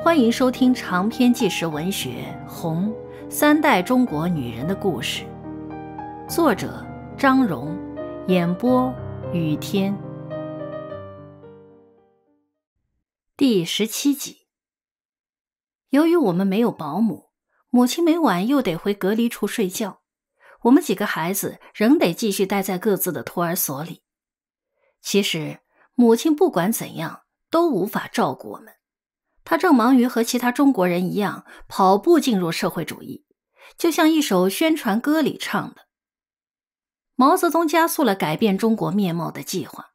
欢迎收听长篇纪实文学《红三代中国女人的故事》，作者张荣，演播雨天。第十七集。由于我们没有保姆，母亲每晚又得回隔离处睡觉，我们几个孩子仍得继续待在各自的托儿所里。其实，母亲不管怎样都无法照顾我们。他正忙于和其他中国人一样跑步进入社会主义，就像一首宣传歌里唱的。毛泽东加速了改变中国面貌的计划。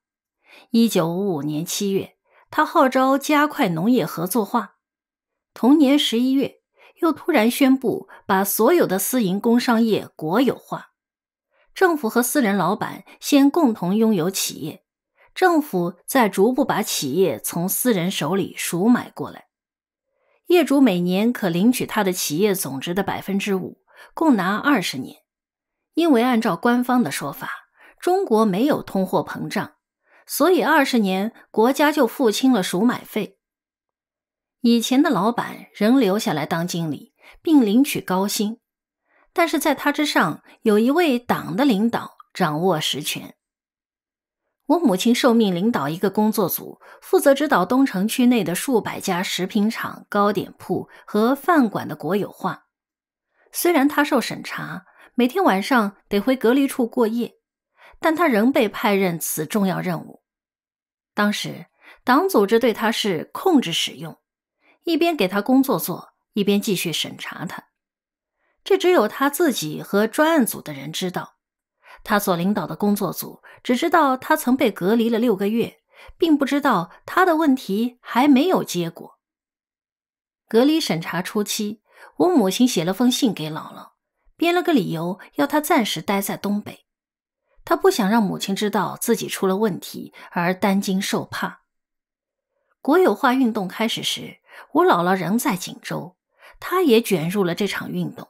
一九五五年七月，他号召加快农业合作化。同年十一月，又突然宣布把所有的私营工商业国有化，政府和私人老板先共同拥有企业。政府在逐步把企业从私人手里赎买过来，业主每年可领取他的企业总值的百分之五，共拿二十年。因为按照官方的说法，中国没有通货膨胀，所以二十年国家就付清了赎买费。以前的老板仍留下来当经理，并领取高薪，但是在他之上有一位党的领导掌握实权。我母亲受命领导一个工作组，负责指导东城区内的数百家食品厂、糕点铺和饭馆的国有化。虽然她受审查，每天晚上得回隔离处过夜，但他仍被派任此重要任务。当时党组织对他是控制使用，一边给他工作做，一边继续审查他。这只有他自己和专案组的人知道。他所领导的工作组只知道他曾被隔离了六个月，并不知道他的问题还没有结果。隔离审查初期，我母亲写了封信给姥姥，编了个理由，要她暂时待在东北。他不想让母亲知道自己出了问题而担惊受怕。国有化运动开始时，我姥姥仍在锦州，她也卷入了这场运动，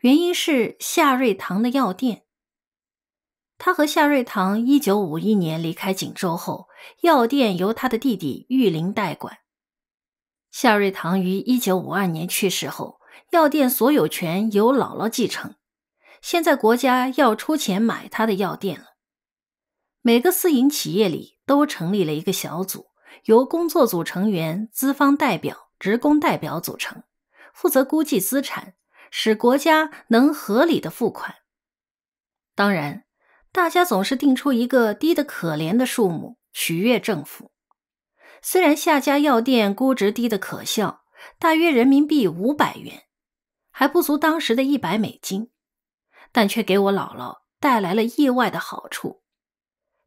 原因是夏瑞堂的药店。他和夏瑞堂一九五一年离开锦州后，药店由他的弟弟玉林代管。夏瑞堂于一九五二年去世后，药店所有权由姥姥继承。现在国家要出钱买他的药店了。每个私营企业里都成立了一个小组，由工作组成员、资方代表、职工代表组成，负责估计资产，使国家能合理的付款。当然。大家总是定出一个低得可怜的数目取悦政府。虽然夏家药店估值低得可笑，大约人民币五百元，还不足当时的一百美金，但却给我姥姥带来了意外的好处。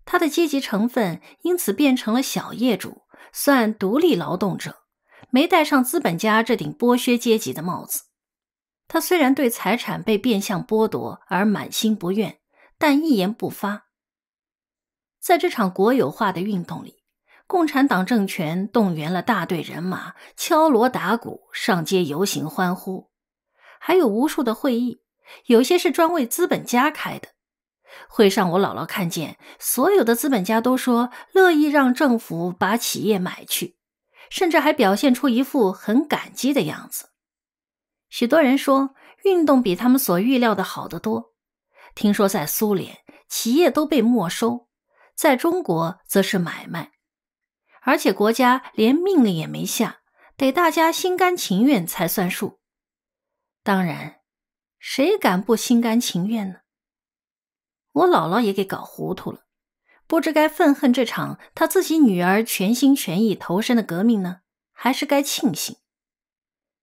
他的阶级成分因此变成了小业主，算独立劳动者，没戴上资本家这顶剥削阶级的帽子。他虽然对财产被变相剥夺而满心不愿，但一言不发。在这场国有化的运动里，共产党政权动员了大队人马，敲锣打鼓，上街游行欢呼，还有无数的会议，有些是专为资本家开的。会上，我姥姥看见所有的资本家都说乐意让政府把企业买去，甚至还表现出一副很感激的样子。许多人说，运动比他们所预料的好得多。听说在苏联，企业都被没收；在中国，则是买卖，而且国家连命令也没下，得大家心甘情愿才算数。当然，谁敢不心甘情愿呢？我姥姥也给搞糊涂了，不知该愤恨这场她自己女儿全心全意投身的革命呢，还是该庆幸？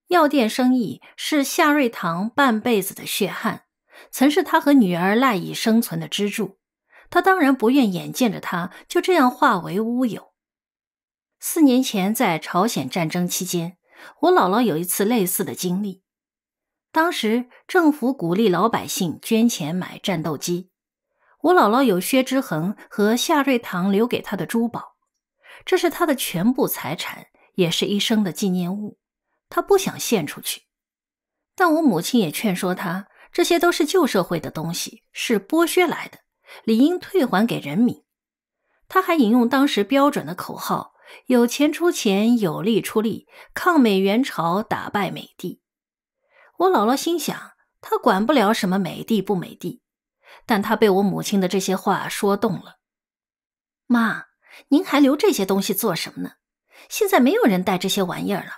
药店生意是夏瑞堂半辈子的血汗。曾是他和女儿赖以生存的支柱，他当然不愿眼见着他就这样化为乌有。四年前在朝鲜战争期间，我姥姥有一次类似的经历。当时政府鼓励老百姓捐钱买战斗机，我姥姥有薛之衡和夏瑞堂留给她的珠宝，这是她的全部财产，也是一生的纪念物。她不想献出去，但我母亲也劝说她。这些都是旧社会的东西，是剥削来的，理应退还给人民。他还引用当时标准的口号：“有钱出钱，有力出力，抗美援朝，打败美帝。”我姥姥心想，他管不了什么美帝不美帝，但他被我母亲的这些话说动了。妈，您还留这些东西做什么呢？现在没有人带这些玩意儿了，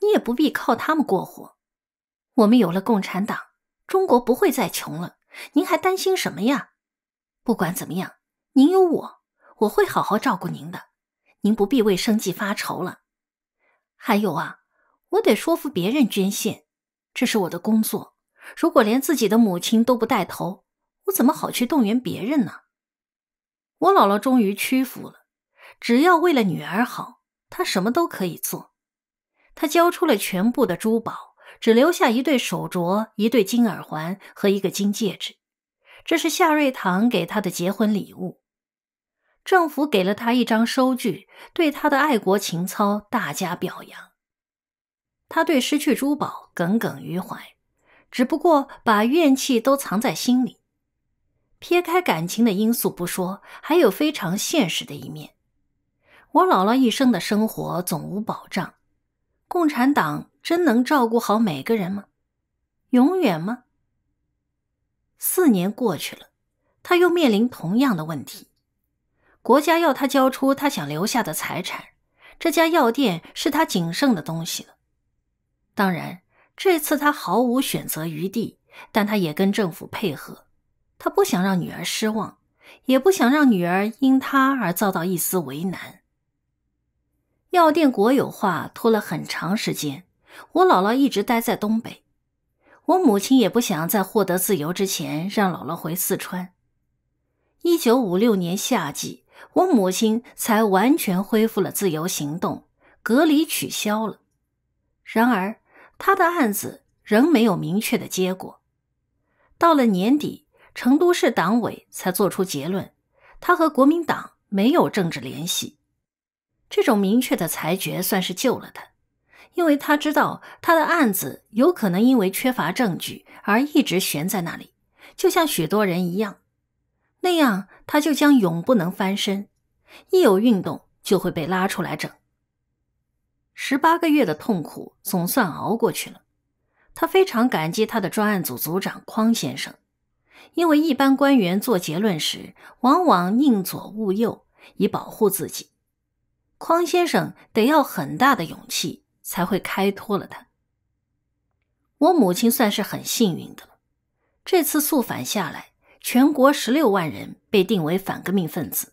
你也不必靠他们过活。我们有了共产党。中国不会再穷了，您还担心什么呀？不管怎么样，您有我，我会好好照顾您的，您不必为生计发愁了。还有啊，我得说服别人捐献，这是我的工作。如果连自己的母亲都不带头，我怎么好去动员别人呢？我姥姥终于屈服了，只要为了女儿好，她什么都可以做。她交出了全部的珠宝。只留下一对手镯、一对金耳环和一个金戒指，这是夏瑞堂给他的结婚礼物。政府给了他一张收据，对他的爱国情操大加表扬。他对失去珠宝耿耿于怀，只不过把怨气都藏在心里。撇开感情的因素不说，还有非常现实的一面：我姥姥一生的生活总无保障。共产党真能照顾好每个人吗？永远吗？四年过去了，他又面临同样的问题：国家要他交出他想留下的财产。这家药店是他仅剩的东西了。当然，这次他毫无选择余地，但他也跟政府配合。他不想让女儿失望，也不想让女儿因他而遭到一丝为难。药店国有化拖了很长时间，我姥姥一直待在东北，我母亲也不想在获得自由之前让姥姥回四川。一九五六年夏季，我母亲才完全恢复了自由行动，隔离取消了。然而，她的案子仍没有明确的结果。到了年底，成都市党委才做出结论：她和国民党没有政治联系。这种明确的裁决算是救了他，因为他知道他的案子有可能因为缺乏证据而一直悬在那里，就像许多人一样，那样他就将永不能翻身。一有运动就会被拉出来整。十八个月的痛苦总算熬过去了，他非常感激他的专案组组长匡先生，因为一般官员做结论时往往宁左勿右，以保护自己。匡先生得要很大的勇气才会开脱了他。我母亲算是很幸运的了。这次肃反下来，全国十六万人被定为反革命分子，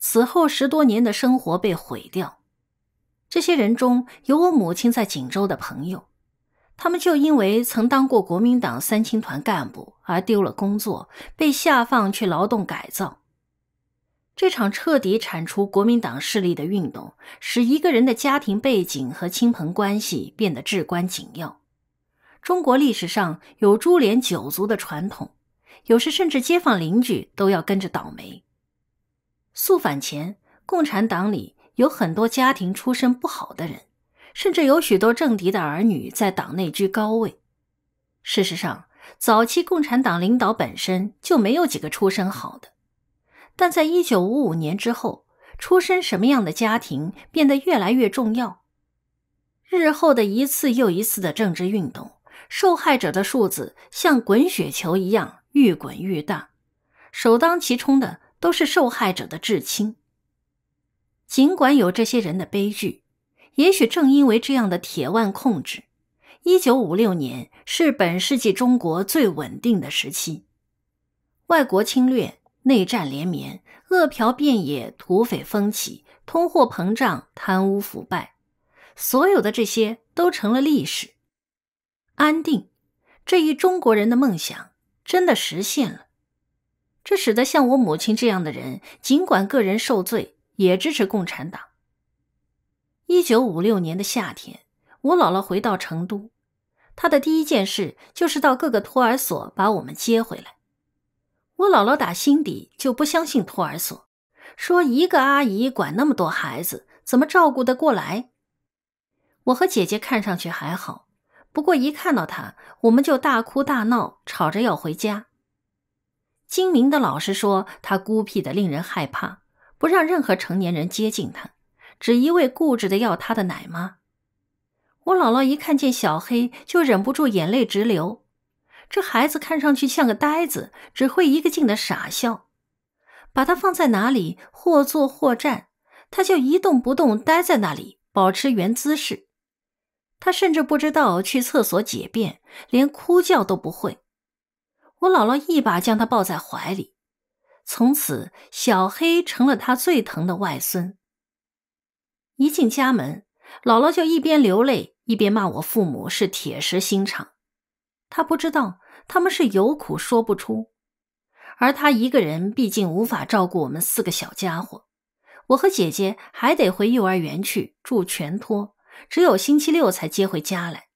此后十多年的生活被毁掉。这些人中有我母亲在锦州的朋友，他们就因为曾当过国民党三青团干部而丢了工作，被下放去劳动改造。这场彻底铲除国民党势力的运动，使一个人的家庭背景和亲朋关系变得至关紧要。中国历史上有株连九族的传统，有时甚至街坊邻居都要跟着倒霉。肃反前，共产党里有很多家庭出身不好的人，甚至有许多政敌的儿女在党内居高位。事实上，早期共产党领导本身就没有几个出身好的。但在一九五五年之后，出身什么样的家庭变得越来越重要。日后的一次又一次的政治运动，受害者的数字像滚雪球一样愈滚愈大，首当其冲的都是受害者的至亲。尽管有这些人的悲剧，也许正因为这样的铁腕控制，一九五六年是本世纪中国最稳定的时期。外国侵略。内战连绵，饿殍遍野，土匪风起，通货膨胀，贪污腐败，所有的这些都成了历史。安定，这一中国人的梦想真的实现了。这使得像我母亲这样的人，尽管个人受罪，也支持共产党。一九五六年的夏天，我姥姥回到成都，她的第一件事就是到各个托儿所把我们接回来。我姥姥打心底就不相信托儿所，说一个阿姨管那么多孩子，怎么照顾得过来？我和姐姐看上去还好，不过一看到她，我们就大哭大闹，吵着要回家。精明的老师说她孤僻的令人害怕，不让任何成年人接近她，只一味固执的要她的奶妈。我姥姥一看见小黑，就忍不住眼泪直流。这孩子看上去像个呆子，只会一个劲的傻笑。把他放在哪里，或坐或站，他就一动不动呆在那里，保持原姿势。他甚至不知道去厕所解便，连哭叫都不会。我姥姥一把将他抱在怀里，从此小黑成了他最疼的外孙。一进家门，姥姥就一边流泪一边骂我父母是铁石心肠。他不知道，他们是有苦说不出，而他一个人毕竟无法照顾我们四个小家伙。我和姐姐还得回幼儿园去住全托，只有星期六才接回家来。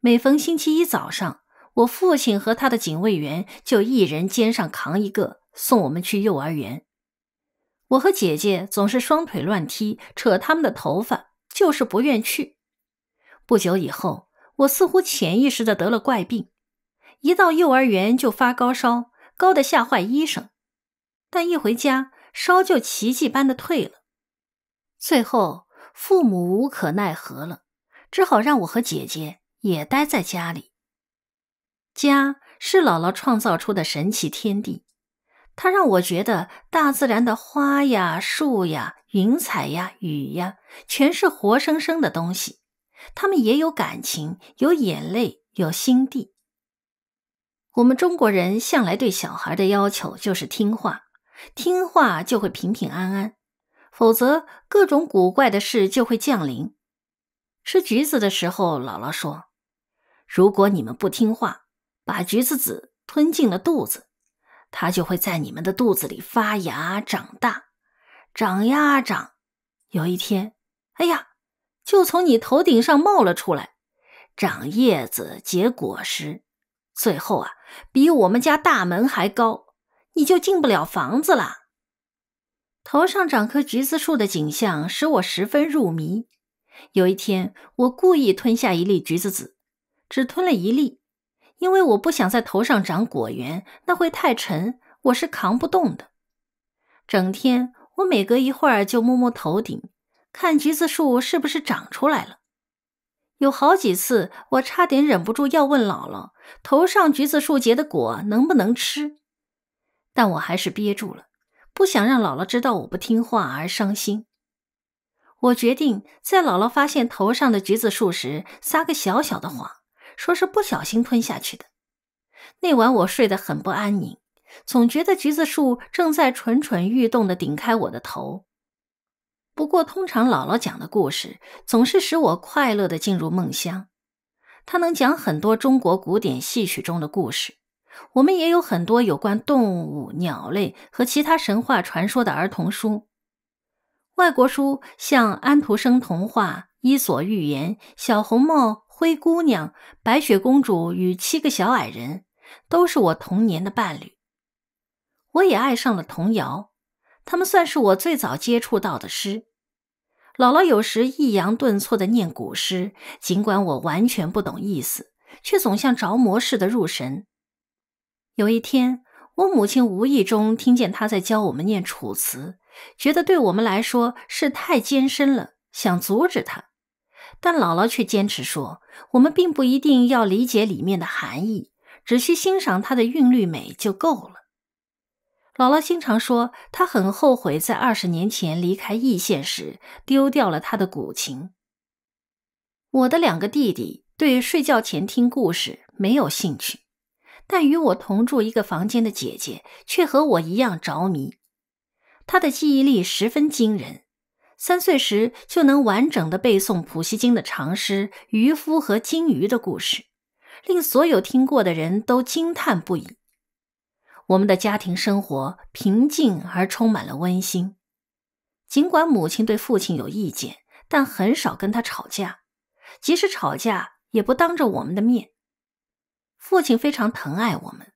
每逢星期一早上，我父亲和他的警卫员就一人肩上扛一个，送我们去幼儿园。我和姐姐总是双腿乱踢，扯他们的头发，就是不愿去。不久以后。我似乎潜意识的得了怪病，一到幼儿园就发高烧，高的吓坏医生。但一回家，烧就奇迹般的退了。最后，父母无可奈何了，只好让我和姐姐也待在家里。家是姥姥创造出的神奇天地，它让我觉得大自然的花呀、树呀、云彩呀、雨呀，全是活生生的东西。他们也有感情，有眼泪，有心地。我们中国人向来对小孩的要求就是听话，听话就会平平安安，否则各种古怪的事就会降临。吃橘子的时候，姥姥说：“如果你们不听话，把橘子籽吞进了肚子，它就会在你们的肚子里发芽、长大、长呀长。有一天，哎呀！”就从你头顶上冒了出来，长叶子、结果实，最后啊，比我们家大门还高，你就进不了房子了。头上长棵橘子树的景象使我十分入迷。有一天，我故意吞下一粒橘子籽，只吞了一粒，因为我不想在头上长果园，那会太沉，我是扛不动的。整天，我每隔一会儿就摸摸头顶。看橘子树是不是长出来了？有好几次，我差点忍不住要问姥姥：“头上橘子树结的果能不能吃？”但我还是憋住了，不想让姥姥知道我不听话而伤心。我决定在姥姥发现头上的橘子树时撒个小小的谎，说是不小心吞下去的。那晚我睡得很不安宁，总觉得橘子树正在蠢蠢欲动地顶开我的头。不过，通常姥姥讲的故事总是使我快乐的进入梦乡。她能讲很多中国古典戏曲中的故事，我们也有很多有关动物、鸟类和其他神话传说的儿童书。外国书像《安徒生童话》《伊索寓言》《小红帽》《灰姑娘》《白雪公主与七个小矮人》，都是我童年的伴侣。我也爱上了童谣。他们算是我最早接触到的诗。姥姥有时抑扬顿挫的念古诗，尽管我完全不懂意思，却总像着魔似的入神。有一天，我母亲无意中听见她在教我们念《楚辞》，觉得对我们来说是太艰深了，想阻止她，但姥姥却坚持说，我们并不一定要理解里面的含义，只需欣赏它的韵律美就够了。姥姥经常说，她很后悔在二十年前离开易县时丢掉了她的古琴。我的两个弟弟对睡觉前听故事没有兴趣，但与我同住一个房间的姐姐却和我一样着迷。她的记忆力十分惊人，三岁时就能完整的背诵普希金的长诗《渔夫和金鱼的故事》，令所有听过的人都惊叹不已。我们的家庭生活平静而充满了温馨，尽管母亲对父亲有意见，但很少跟他吵架，即使吵架也不当着我们的面。父亲非常疼爱我们，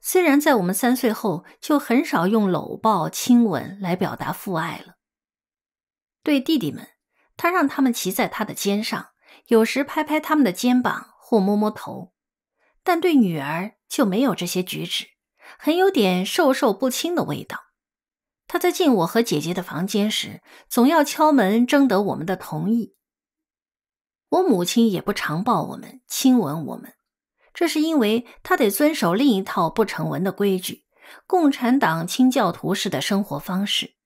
虽然在我们三岁后就很少用搂抱、亲吻来表达父爱了。对弟弟们，他让他们骑在他的肩上，有时拍拍他们的肩膀或摸摸头，但对女儿就没有这些举止。很有点授受不清的味道。他在进我和姐姐的房间时，总要敲门，征得我们的同意。我母亲也不常抱我们，亲吻我们，这是因为她得遵守另一套不成文的规矩——共产党清教徒式的生活方式。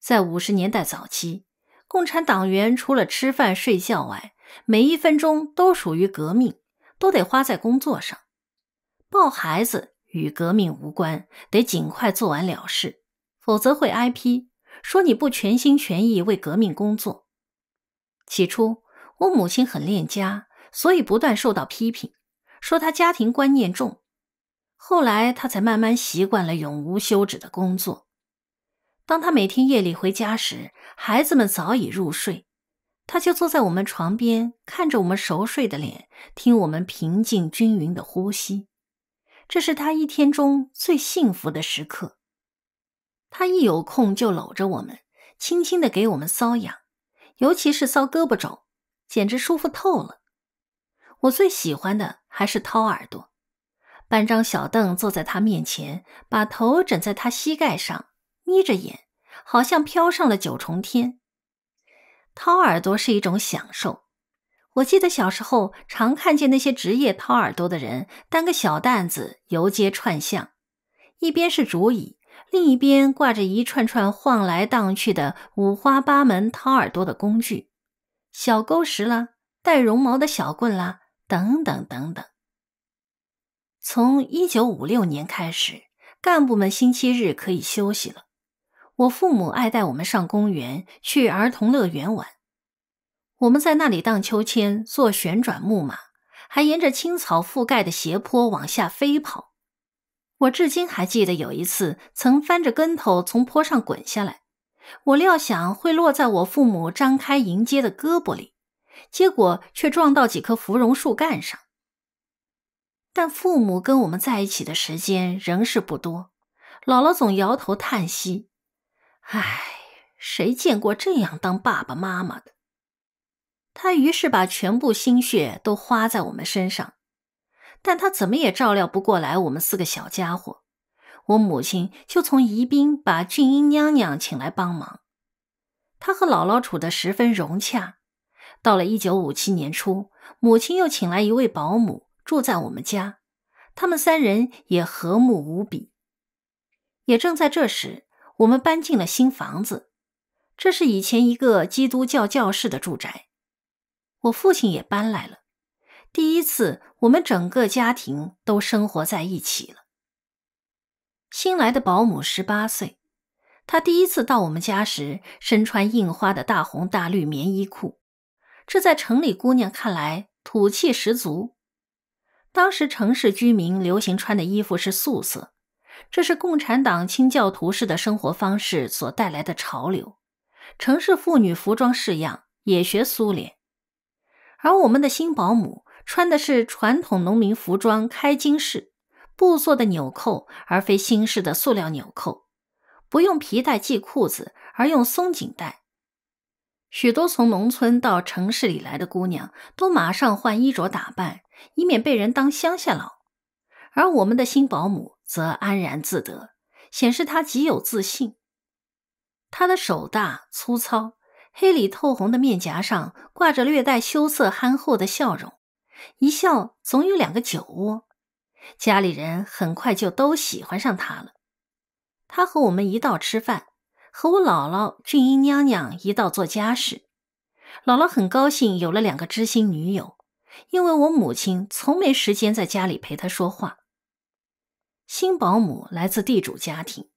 在五十年代早期，共产党员除了吃饭睡觉外，每一分钟都属于革命，都得花在工作上，抱孩子。与革命无关，得尽快做完了事，否则会挨批，说你不全心全意为革命工作。起初，我母亲很恋家，所以不断受到批评，说她家庭观念重。后来，她才慢慢习惯了永无休止的工作。当她每天夜里回家时，孩子们早已入睡，她就坐在我们床边，看着我们熟睡的脸，听我们平静均匀的呼吸。这是他一天中最幸福的时刻。他一有空就搂着我们，轻轻的给我们搔痒，尤其是搔胳膊肘，简直舒服透了。我最喜欢的还是掏耳朵，搬张小凳坐在他面前，把头枕在他膝盖上，眯着眼，好像飘上了九重天。掏耳朵是一种享受。我记得小时候常看见那些职业掏耳朵的人担个小担子游街串巷，一边是竹椅，另一边挂着一串串晃来荡去的五花八门掏耳朵的工具，小钩石啦，带绒毛的小棍啦，等等等等。从一九五六年开始，干部们星期日可以休息了。我父母爱带我们上公园去儿童乐园玩。我们在那里荡秋千、坐旋转木马，还沿着青草覆盖的斜坡往下飞跑。我至今还记得有一次，曾翻着跟头从坡上滚下来。我料想会落在我父母张开迎接的胳膊里，结果却撞到几棵芙蓉树干上。但父母跟我们在一起的时间仍是不多。姥姥总摇头叹息：“唉，谁见过这样当爸爸妈妈的？”他于是把全部心血都花在我们身上，但他怎么也照料不过来我们四个小家伙。我母亲就从宜宾把俊英娘娘请来帮忙，她和姥姥处得十分融洽。到了一九五七年初，母亲又请来一位保姆住在我们家，他们三人也和睦无比。也正在这时，我们搬进了新房子，这是以前一个基督教教士的住宅。我父亲也搬来了，第一次我们整个家庭都生活在一起了。新来的保姆十八岁，她第一次到我们家时，身穿印花的大红大绿棉衣裤，这在城里姑娘看来土气十足。当时城市居民流行穿的衣服是素色，这是共产党清教徒式的生活方式所带来的潮流。城市妇女服装式样也学苏联。而我们的新保姆穿的是传统农民服装，开襟式，布做的纽扣，而非新式的塑料纽扣；不用皮带系裤子，而用松紧带。许多从农村到城市里来的姑娘都马上换衣着打扮，以免被人当乡下佬；而我们的新保姆则安然自得，显示她极有自信。她的手大粗糙。黑里透红的面颊上挂着略带羞涩、憨厚的笑容，一笑总有两个酒窝。家里人很快就都喜欢上他了。他和我们一道吃饭，和我姥姥俊英娘娘一道做家事。姥姥很高兴有了两个知心女友，因为我母亲从没时间在家里陪她说话。新保姆来自地主家庭。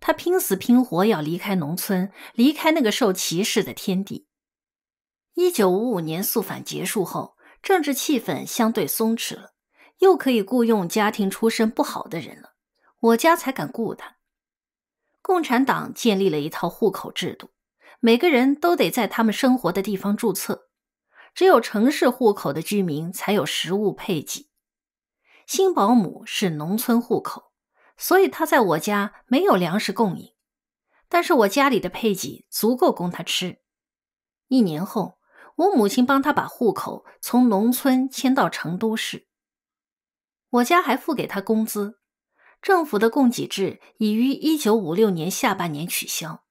他拼死拼活要离开农村，离开那个受歧视的天地。一九五五年肃反结束后，政治气氛相对松弛了，又可以雇佣家庭出身不好的人了。我家才敢雇他。共产党建立了一套户口制度，每个人都得在他们生活的地方注册。只有城市户口的居民才有实物配给。新保姆是农村户口。所以他在我家没有粮食供应，但是我家里的配给足够供他吃。一年后，我母亲帮他把户口从农村迁到成都市，我家还付给他工资。政府的供给制已于1956年下半年取消，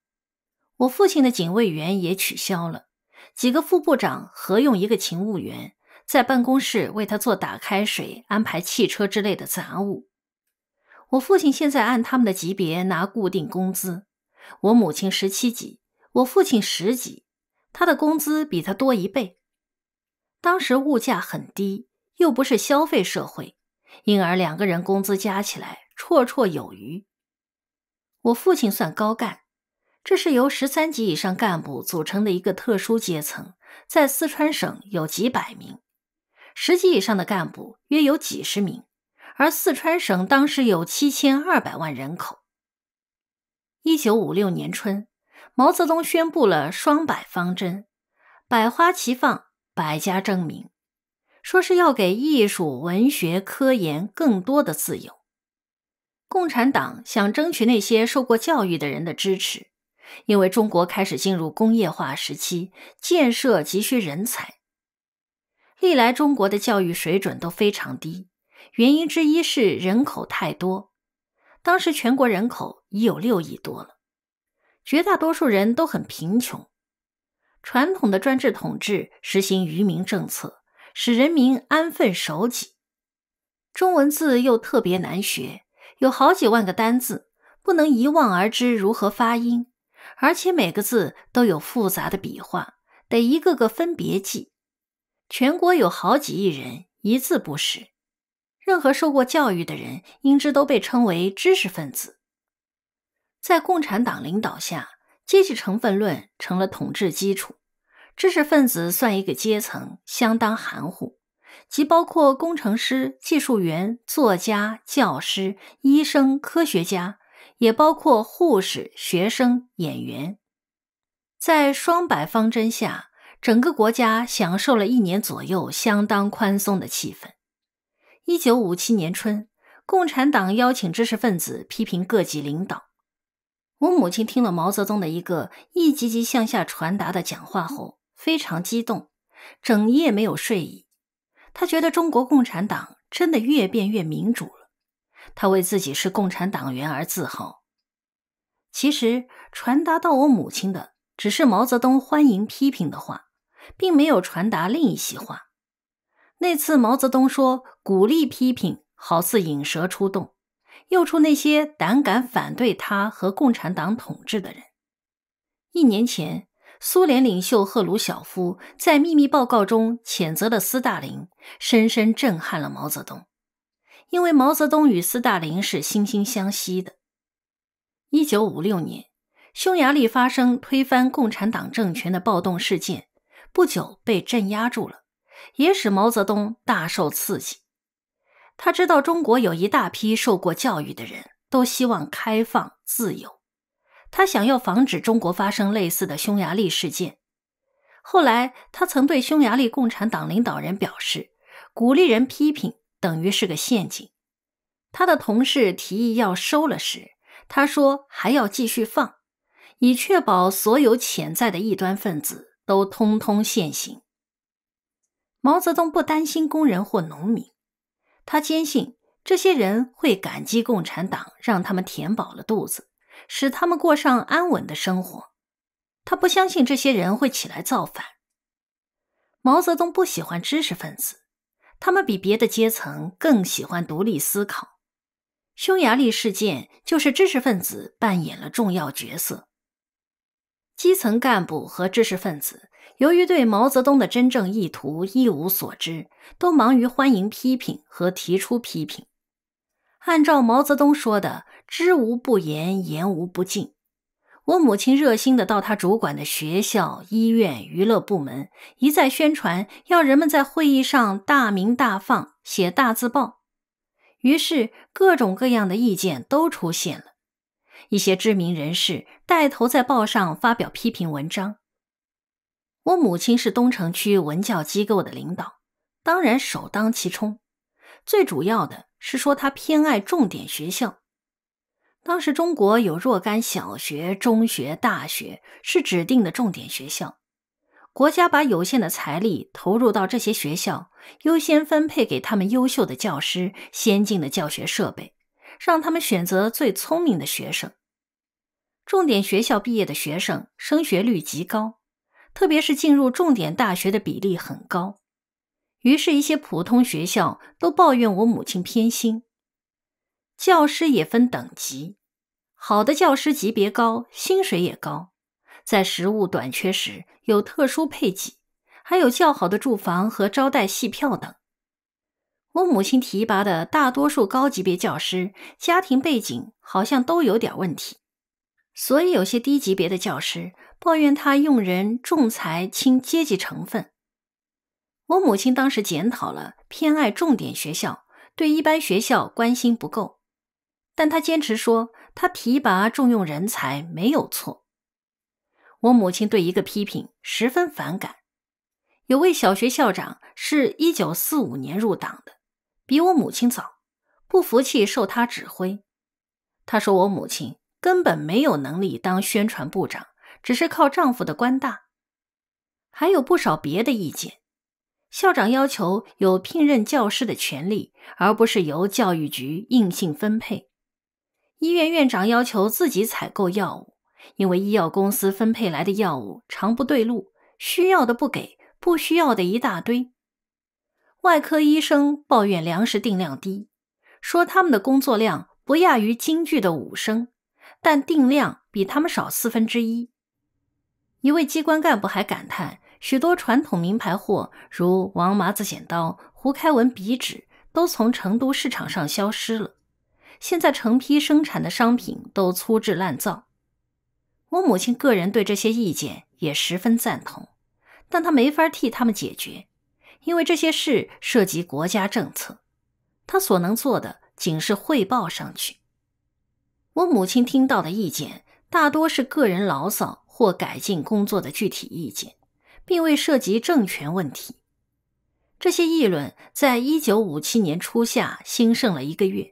我父亲的警卫员也取消了，几个副部长合用一个勤务员，在办公室为他做打开水、安排汽车之类的杂物。我父亲现在按他们的级别拿固定工资，我母亲十七级，我父亲十级，他的工资比他多一倍。当时物价很低，又不是消费社会，因而两个人工资加起来绰绰有余。我父亲算高干，这是由十三级以上干部组成的一个特殊阶层，在四川省有几百名，十级以上的干部约有几十名。而四川省当时有七千二百万人口。一九五六年春，毛泽东宣布了“双百”方针，百花齐放，百家争鸣，说是要给艺术、文学、科研更多的自由。共产党想争取那些受过教育的人的支持，因为中国开始进入工业化时期，建设急需人才。历来中国的教育水准都非常低。原因之一是人口太多，当时全国人口已有六亿多了，绝大多数人都很贫穷。传统的专制统治实行愚民政策，使人民安分守己。中文字又特别难学，有好几万个单字，不能一望而知如何发音，而且每个字都有复杂的笔画，得一个个分别记。全国有好几亿人，一字不识。任何受过教育的人，应知都被称为知识分子。在共产党领导下，阶级成分论成了统治基础。知识分子算一个阶层，相当含糊，即包括工程师、技术员、作家、教师、医生、科学家，也包括护士、学生、演员。在双百方针下，整个国家享受了一年左右相当宽松的气氛。一九五七年春，共产党邀请知识分子批评各级领导。我母亲听了毛泽东的一个一级级向下传达的讲话后，非常激动，整夜没有睡意。她觉得中国共产党真的越变越民主了，她为自己是共产党员而自豪。其实，传达到我母亲的只是毛泽东欢迎批评的话，并没有传达另一席话。那次毛泽东说：“鼓励批评好似引蛇出洞，诱出那些胆敢反对他和共产党统治的人。”一年前，苏联领袖赫鲁晓夫在秘密报告中谴责了斯大林，深深震撼了毛泽东，因为毛泽东与斯大林是惺惺相惜的。一九五六年，匈牙利发生推翻共产党政权的暴动事件，不久被镇压住了。也使毛泽东大受刺激。他知道中国有一大批受过教育的人，都希望开放、自由。他想要防止中国发生类似的匈牙利事件。后来，他曾对匈牙利共产党领导人表示，鼓励人批评等于是个陷阱。他的同事提议要收了时，他说还要继续放，以确保所有潜在的异端分子都通通现行。毛泽东不担心工人或农民，他坚信这些人会感激共产党，让他们填饱了肚子，使他们过上安稳的生活。他不相信这些人会起来造反。毛泽东不喜欢知识分子，他们比别的阶层更喜欢独立思考。匈牙利事件就是知识分子扮演了重要角色。基层干部和知识分子，由于对毛泽东的真正意图一无所知，都忙于欢迎批评和提出批评。按照毛泽东说的“知无不言，言无不尽”，我母亲热心地到他主管的学校、医院、娱乐部门，一再宣传要人们在会议上大鸣大放，写大字报。于是，各种各样的意见都出现了。一些知名人士带头在报上发表批评文章。我母亲是东城区文教机构的领导，当然首当其冲。最主要的是说她偏爱重点学校。当时中国有若干小学、中学、大学是指定的重点学校，国家把有限的财力投入到这些学校，优先分配给他们优秀的教师、先进的教学设备，让他们选择最聪明的学生。重点学校毕业的学生升学率极高，特别是进入重点大学的比例很高。于是，一些普通学校都抱怨我母亲偏心。教师也分等级，好的教师级别高，薪水也高。在食物短缺时，有特殊配给，还有较好的住房和招待戏票等。我母亲提拔的大多数高级别教师，家庭背景好像都有点问题。所以有些低级别的教师抱怨他用人重才轻阶级成分。我母亲当时检讨了偏爱重点学校，对一般学校关心不够。但他坚持说他提拔重用人才没有错。我母亲对一个批评十分反感。有位小学校长是一九四五年入党的，比我母亲早，不服气受他指挥。他说我母亲。根本没有能力当宣传部长，只是靠丈夫的官大。还有不少别的意见：校长要求有聘任教师的权利，而不是由教育局硬性分配；医院院长要求自己采购药物，因为医药公司分配来的药物常不对路，需要的不给，不需要的一大堆；外科医生抱怨粮食定量低，说他们的工作量不亚于京剧的武生。但定量比他们少四分之一。一位机关干部还感叹：“许多传统名牌货，如王麻子剪刀、胡开文笔纸，都从成都市场上消失了。现在成批生产的商品都粗制滥造。”我母亲个人对这些意见也十分赞同，但她没法替他们解决，因为这些事涉及国家政策，她所能做的仅是汇报上去。我母亲听到的意见大多是个人牢骚或改进工作的具体意见，并未涉及政权问题。这些议论在一九五七年初夏兴盛了一个月。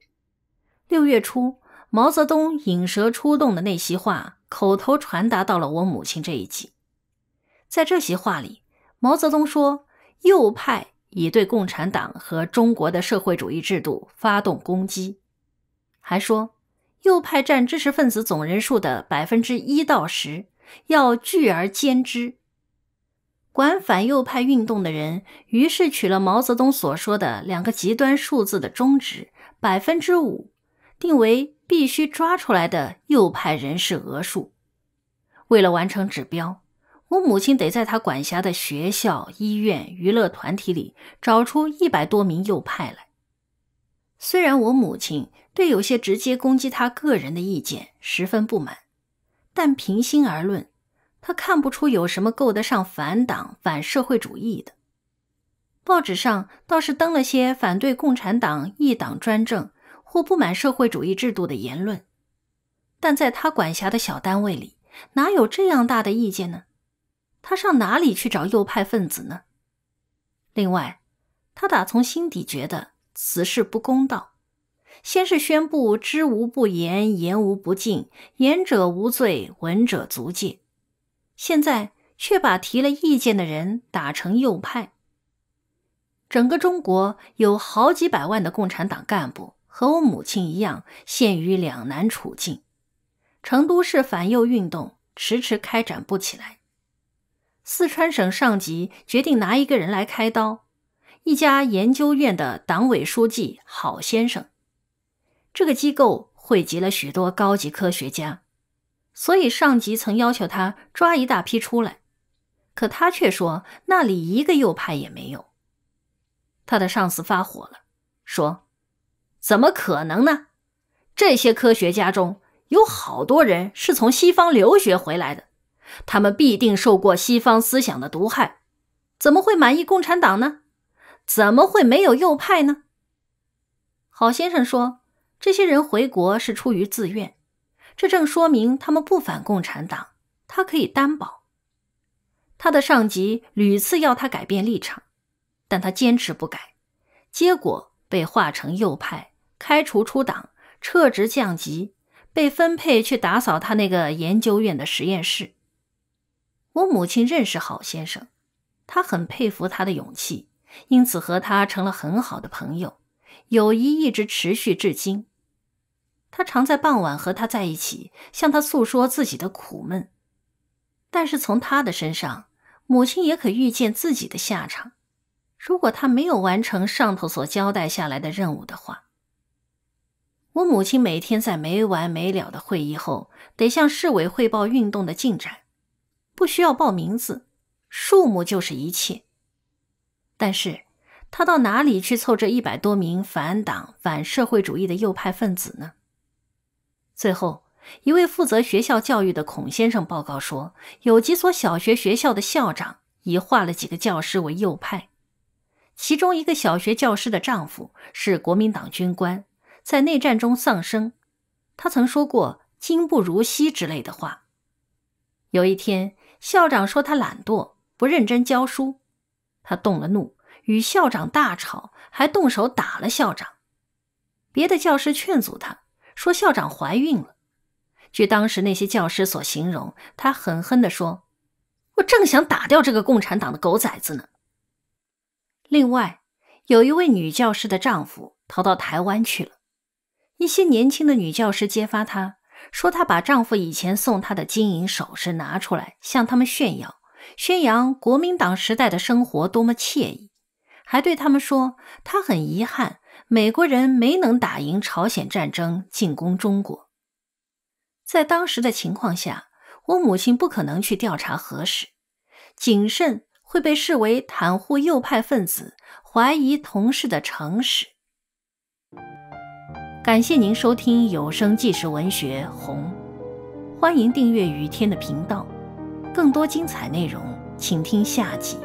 六月初，毛泽东引蛇出洞的那席话，口头传达到了我母亲这一级。在这席话里，毛泽东说：“右派已对共产党和中国的社会主义制度发动攻击。”还说。右派占知识分子总人数的百分之一到十，要聚而歼之。管反右派运动的人于是取了毛泽东所说的两个极端数字的中值，百分之五，定为必须抓出来的右派人士额数。为了完成指标，我母亲得在她管辖的学校、医院、娱乐团体里找出一百多名右派来。虽然我母亲。对有些直接攻击他个人的意见十分不满，但平心而论，他看不出有什么够得上反党反社会主义的。报纸上倒是登了些反对共产党一党专政或不满社会主义制度的言论，但在他管辖的小单位里，哪有这样大的意见呢？他上哪里去找右派分子呢？另外，他打从心底觉得此事不公道。先是宣布“知无不言，言无不尽，言者无罪，闻者足戒”，现在却把提了意见的人打成右派。整个中国有好几百万的共产党干部和我母亲一样，陷于两难处境。成都市反右运动迟迟开展不起来，四川省上级决定拿一个人来开刀，一家研究院的党委书记郝先生。这个机构汇集了许多高级科学家，所以上级曾要求他抓一大批出来，可他却说那里一个右派也没有。他的上司发火了，说：“怎么可能呢？这些科学家中有好多人是从西方留学回来的，他们必定受过西方思想的毒害，怎么会满意共产党呢？怎么会没有右派呢？”郝先生说。这些人回国是出于自愿，这正说明他们不反共产党。他可以担保，他的上级屡次要他改变立场，但他坚持不改，结果被划成右派，开除出党，撤职降级，被分配去打扫他那个研究院的实验室。我母亲认识郝先生，她很佩服他的勇气，因此和他成了很好的朋友，友谊一直持续至今。他常在傍晚和他在一起，向他诉说自己的苦闷。但是从他的身上，母亲也可预见自己的下场。如果他没有完成上头所交代下来的任务的话，我母亲每天在没完没了的会议后，得向市委汇报运动的进展，不需要报名字，数目就是一切。但是，他到哪里去凑这一百多名反党、反社会主义的右派分子呢？最后，一位负责学校教育的孔先生报告说，有几所小学学校的校长已换了几个教师为右派，其中一个小学教师的丈夫是国民党军官，在内战中丧生。他曾说过“今不如昔”之类的话。有一天，校长说他懒惰，不认真教书，他动了怒，与校长大吵，还动手打了校长。别的教师劝阻他。说校长怀孕了。据当时那些教师所形容，他狠狠的说：“我正想打掉这个共产党的狗崽子呢。”另外，有一位女教师的丈夫逃到台湾去了。一些年轻的女教师揭发她说：“她把丈夫以前送她的金银首饰拿出来向他们炫耀，宣扬国民党时代的生活多么惬意，还对他们说她很遗憾。”美国人没能打赢朝鲜战争，进攻中国。在当时的情况下，我母亲不可能去调查核实，谨慎会被视为袒护右派分子，怀疑同事的诚实。感谢您收听有声纪实文学《红》，欢迎订阅雨天的频道，更多精彩内容，请听下集。